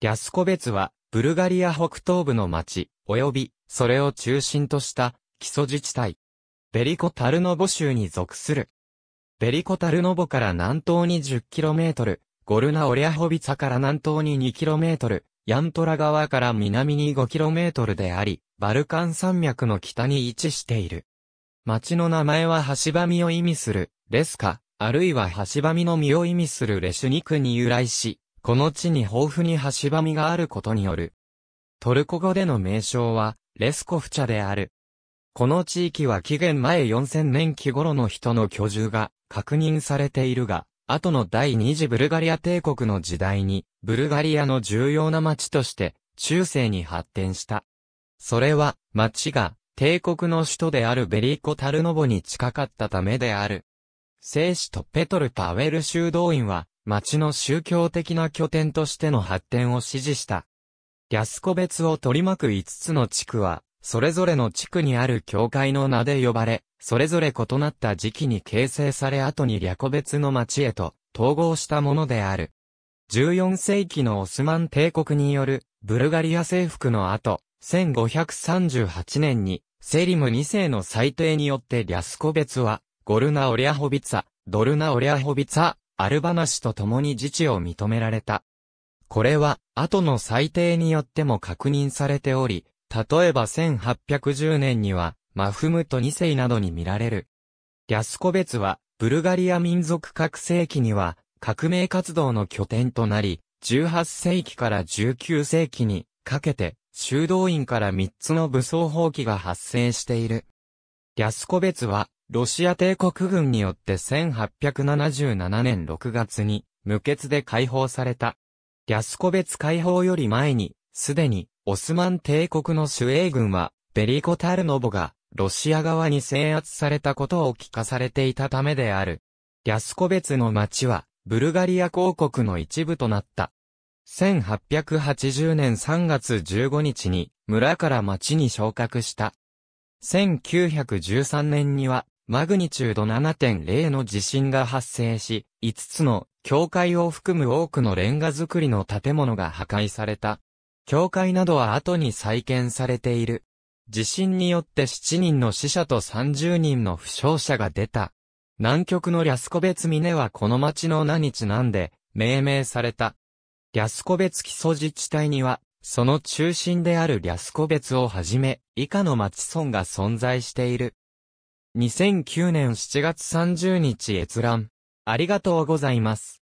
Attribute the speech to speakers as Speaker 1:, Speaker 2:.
Speaker 1: ヤャスコベツは、ブルガリア北東部の町、及び、それを中心とした、基礎自治体。ベリコ・タルノボ州に属する。ベリコ・タルノボから南東に 10km、ゴルナ・オリャホビツァから南東に 2km、ヤントラ川から南に 5km であり、バルカン山脈の北に位置している。町の名前は橋場みを意味する、レスカ、あるいは橋場みの実を意味するレシュニクに由来し、この地に豊富に橋ばみがあることによる。トルコ語での名称は、レスコフチャである。この地域は紀元前4000年期頃の人の居住が確認されているが、後の第二次ブルガリア帝国の時代に、ブルガリアの重要な町として、中世に発展した。それは、町が、帝国の首都であるベリコ・タルノボに近かったためである。聖使とペトル・パウェル修道院は、町の宗教的な拠点としての発展を支持した。安子別を取り巻く5つの地区は、それぞれの地区にある教会の名で呼ばれ、それぞれ異なった時期に形成され後に略別の町へと統合したものである。14世紀のオスマン帝国によるブルガリア征服の後、1538年にセリム2世の裁定によってリャスコ別は、ゴルナ・オリアホビツァ、ドルナ・オリアホビツァ、アルバナ氏と共に自治を認められた。これは、後の裁定によっても確認されており、例えば1810年には、マフムト2世などに見られる。リャスコベツは、ブルガリア民族覚醒期には、革命活動の拠点となり、18世紀から19世紀にかけて、修道院から3つの武装蜂起が発生している。リャスコベツは、ロシア帝国軍によって1877年6月に無血で解放された。リャスコベツ解放より前に、すでにオスマン帝国の守衛軍はベリコ・タルノボがロシア側に制圧されたことを聞かされていたためである。リャスコベツの町はブルガリア公国の一部となった。1880年3月15日に村から町に昇格した。1913年にはマグニチュード7.0の地震が発生し、5つの教会を含む多くのレンガ造りの建物が破壊された。教会などは後に再建されている。地震によって7人の死者と30人の負傷者が出た。南極のリャスコベツ峰はこの町の名にちなんで命名された。リャスコベツ基礎自治体には、その中心であるリャスコベツをはじめ、以下の町村が存在している。2009年7月30日閲覧。ありがとうございます。